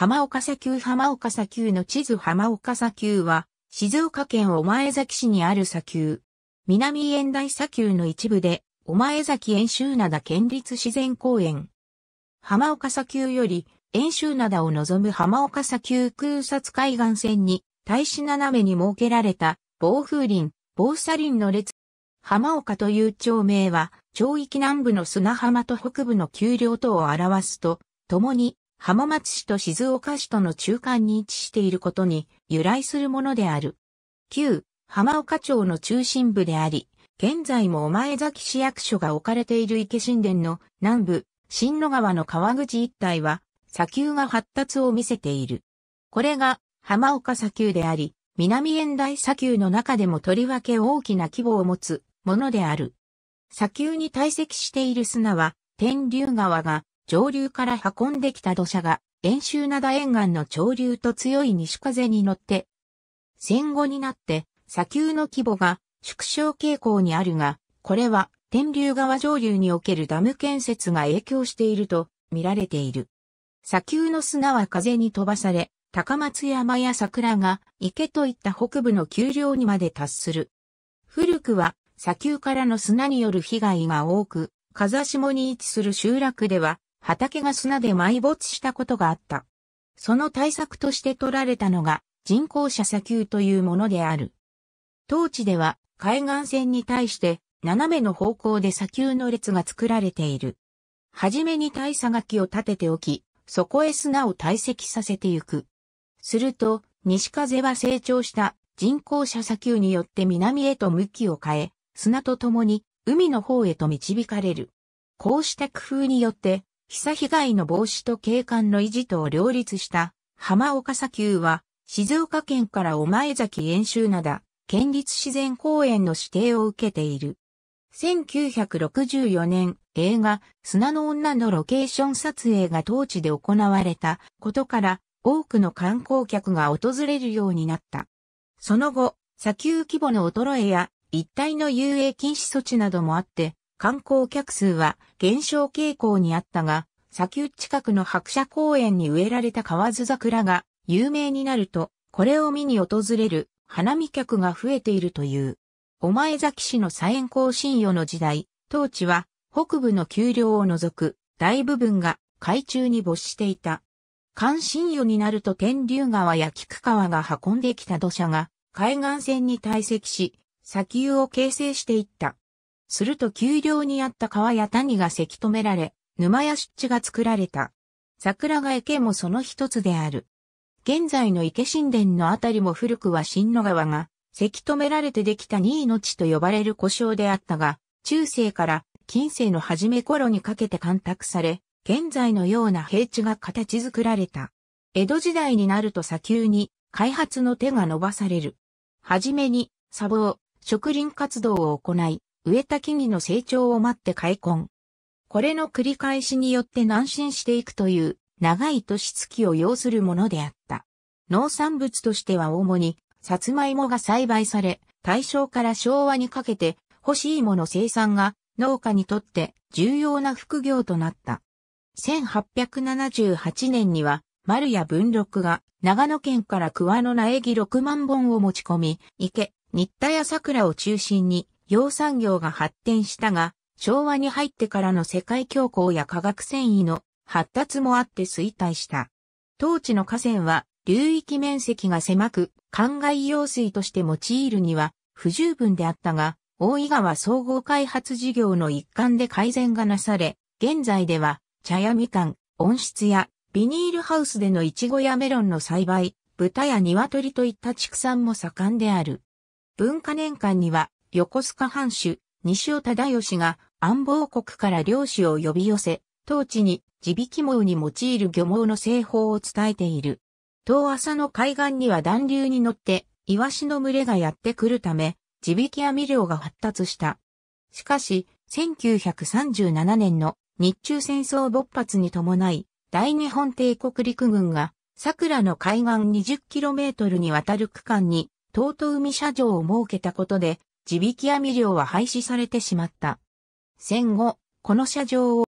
浜岡砂丘浜岡砂丘の地図浜岡砂丘は、静岡県御前崎市にある砂丘。南縁台砂丘の一部で、御前崎遠州灘県立自然公園。浜岡砂丘より、遠州灘を望む浜岡砂丘空撮海岸線に、大使斜めに設けられた、防風林、防砂林の列。浜岡という町名は、町域南部の砂浜と北部の丘陵等を表すと、共に浜松市と静岡市との中間に位置していることに由来するものである。旧浜岡町の中心部であり、現在も御前崎市役所が置かれている池神殿の南部、新野川の川口一帯は、砂丘が発達を見せている。これが浜岡砂丘であり、南円台砂丘の中でもとりわけ大きな規模を持つものである。砂丘に堆積している砂は、天竜川が上流から運んできた土砂が、遠州灘沿岸の潮流と強い西風に乗って、戦後になって、砂丘の規模が縮小傾向にあるが、これは天竜川上流におけるダム建設が影響していると見られている。砂丘の砂は風に飛ばされ、高松山や桜が池といった北部の丘陵にまで達する。古くは砂丘からの砂による被害が多く、風下に位置する集落では畑が砂で埋没したことがあった。その対策として取られたのが人工車砂丘というものである。当地では海岸線に対して斜めの方向で砂丘の列が作られている。はじめに大砂垣を立てておき、そこへ砂を堆積させてゆく。すると、西風は成長した人工車砂丘によって南へと向きを変え、砂と共に海の方へと導かれる。こうした工夫によって被災被害の防止と景観の維持とを両立した浜岡砂丘は静岡県からお前崎遠州ど県立自然公園の指定を受けている。1964年映画砂の女のロケーション撮影が当地で行われたことから多くの観光客が訪れるようになった。その後、砂丘規模の衰えや一帯の遊泳禁止措置などもあって観光客数は減少傾向にあったが、砂丘近くの白車公園に植えられた河津桜が有名になると、これを見に訪れる花見客が増えているという。お前崎市の左縁甲新与の時代、当地は北部の丘陵を除く大部分が海中に没していた。関心与になると天竜川や菊川が運んできた土砂が海岸線に堆積し、砂丘を形成していった。すると丘陵にあった川や谷がせき止められ、沼屋湿地が作られた。桜ヶ池もその一つである。現在の池神殿のあたりも古くは新野川が、せき止められてできた新の地と呼ばれる故障であったが、中世から近世の初め頃にかけて干拓され、現在のような平地が形作られた。江戸時代になると砂丘に開発の手が伸ばされる。はじめに、砂防、植林活動を行い、植えた木々の成長を待って開墾。これの繰り返しによって南進していくという長い年月を要するものであった。農産物としては主に、サツマイモが栽培され、大正から昭和にかけて、欲しいもの生産が農家にとって重要な副業となった。1878年には、丸谷文禄が長野県から桑の苗木6万本を持ち込み、池、新田や桜を中心に、養産業が発展したが、昭和に入ってからの世界恐慌や化学繊維の発達もあって衰退した。当地の河川は流域面積が狭く、灌漑用水として用いるには不十分であったが、大井川総合開発事業の一環で改善がなされ、現在では茶やみかん、温室やビニールハウスでのイチゴやメロンの栽培、豚や鶏といった畜産も盛んである。文化年間には横須賀藩主、西尾忠義が安房国から漁師を呼び寄せ、当地に地引き網に用いる漁網の製法を伝えている。遠浅の海岸には暖流に乗って、イワシの群れがやってくるため、地引き網漁が発達した。しかし、1937年の日中戦争勃発に伴い、大日本帝国陸軍が、桜の海岸 20km にわたる区間に、東都海社場を設けたことで、地引き網漁は廃止されてしまった。戦後、この車場を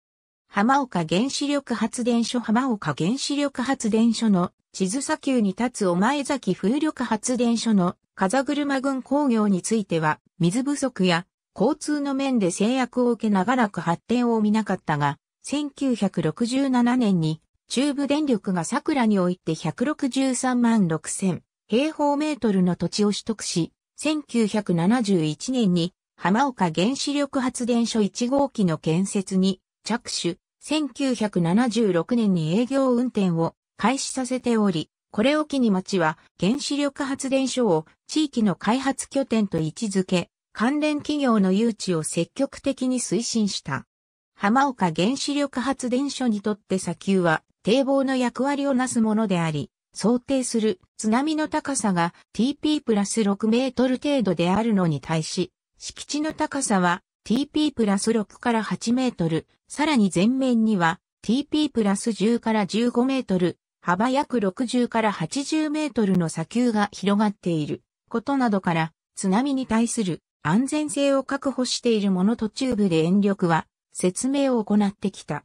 浜岡原子力発電所浜岡原子力発電所の地図砂丘に立つお前崎風力発電所の風車群工業については水不足や交通の面で制約を受け長らく発展を見なかったが、1967年に中部電力が桜において163万6000平方メートルの土地を取得し、1971年に浜岡原子力発電所1号機の建設に着手、1976年に営業運転を開始させており、これを機に町は原子力発電所を地域の開発拠点と位置づけ、関連企業の誘致を積極的に推進した。浜岡原子力発電所にとって砂丘は堤防の役割をなすものであり、想定する津波の高さが TP プラス6メートル程度であるのに対し、敷地の高さは TP プラス6から8メートル、さらに前面には TP プラス10から15メートル、幅約60から80メートルの砂丘が広がっていることなどから津波に対する安全性を確保しているもの途中部で遠力は説明を行ってきた。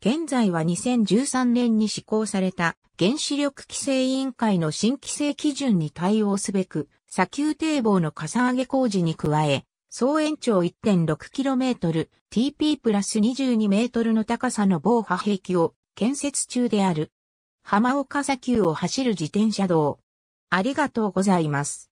現在は2013年に施行された原子力規制委員会の新規制基準に対応すべく砂丘堤防のかさ上げ工事に加え総延長 1.6km、TP プラス22メートルの高さの防波壁を建設中である。浜岡砂丘を走る自転車道。ありがとうございます。